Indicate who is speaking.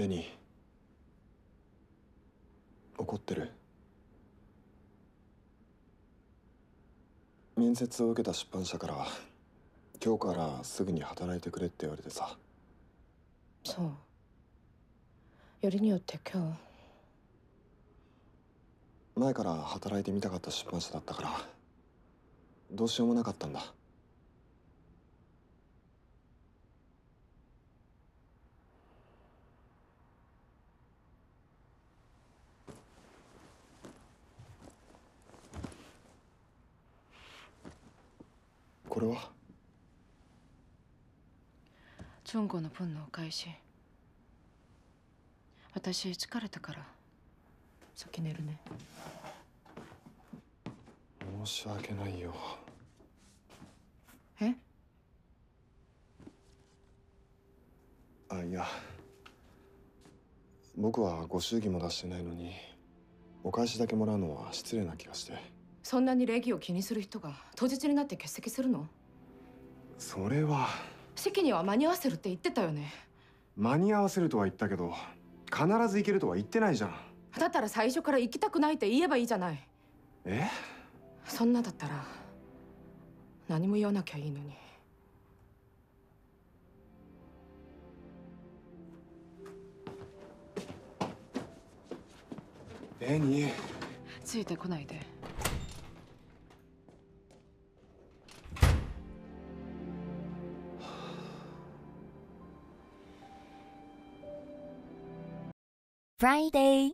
Speaker 1: ベニー怒ってる面接を受けた出版社から今日からすぐに働いてくれって言われてさ
Speaker 2: そうよりによって今
Speaker 1: 日前から働いてみたかった出版社だったからどうしようもなかったんだ
Speaker 2: これはチョンゴの分のお返し私疲れたから先寝るね
Speaker 1: 申し訳ないよえあいや僕はご祝儀も出してないのにお返しだけもらうのは失礼な気がして。
Speaker 2: そんなに礼儀を気にする人が当日になって欠席するの
Speaker 1: それは
Speaker 2: 席には間に合わせるって言ってたよね
Speaker 1: 間に合わせるとは言ったけど必ず行けるとは言ってないじゃん
Speaker 2: だったら最初から行きたくないって言えばいいじゃないえそんなだったら何も言わなきゃいいのに紅ついてこないで Friday